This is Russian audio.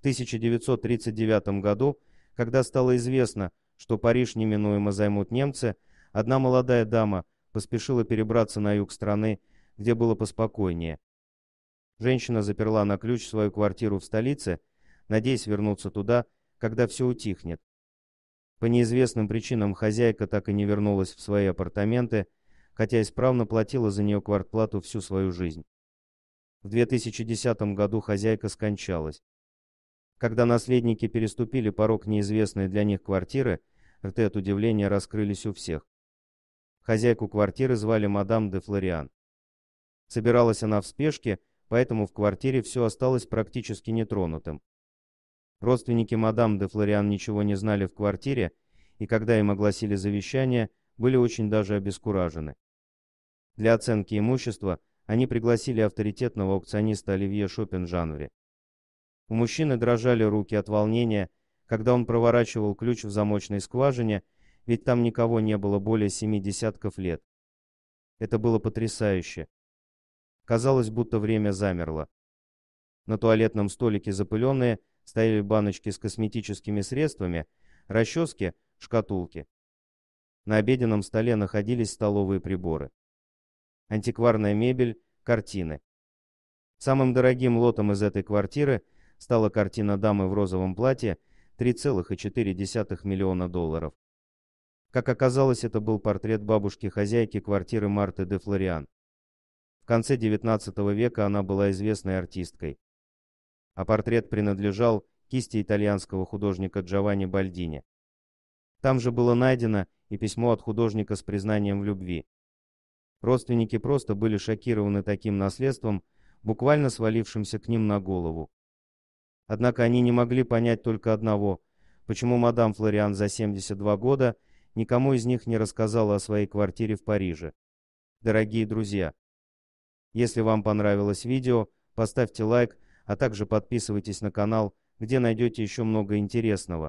в 1939 году, когда стало известно, что Париж неминуемо займут немцы, одна молодая дама поспешила перебраться на юг страны, где было поспокойнее. Женщина заперла на ключ свою квартиру в столице, надеясь вернуться туда, когда все утихнет. По неизвестным причинам хозяйка так и не вернулась в свои апартаменты, хотя исправно платила за нее квартплату всю свою жизнь. В 2010 году хозяйка скончалась. Когда наследники переступили порог неизвестной для них квартиры, рты от удивления раскрылись у всех. Хозяйку квартиры звали мадам де Флориан. Собиралась она в спешке, поэтому в квартире все осталось практически нетронутым. Родственники мадам де Флориан ничего не знали в квартире, и когда им огласили завещание, были очень даже обескуражены. Для оценки имущества они пригласили авторитетного аукциониста Оливье Шопенжанври. У мужчины дрожали руки от волнения, когда он проворачивал ключ в замочной скважине, ведь там никого не было более семи десятков лет. Это было потрясающе. Казалось, будто время замерло. На туалетном столике запыленные стояли баночки с косметическими средствами, расчески, шкатулки. На обеденном столе находились столовые приборы. Антикварная мебель, картины. Самым дорогим лотом из этой квартиры – стала картина дамы в розовом платье 3,4 миллиона долларов. Как оказалось, это был портрет бабушки-хозяйки квартиры Марты де Флориан. В конце XIX века она была известной артисткой. А портрет принадлежал кисти итальянского художника Джованни Бальдини. Там же было найдено и письмо от художника с признанием в любви. Родственники просто были шокированы таким наследством, буквально свалившимся к ним на голову. Однако они не могли понять только одного, почему мадам Флориан за 72 года никому из них не рассказала о своей квартире в Париже. Дорогие друзья, если вам понравилось видео, поставьте лайк, а также подписывайтесь на канал, где найдете еще много интересного.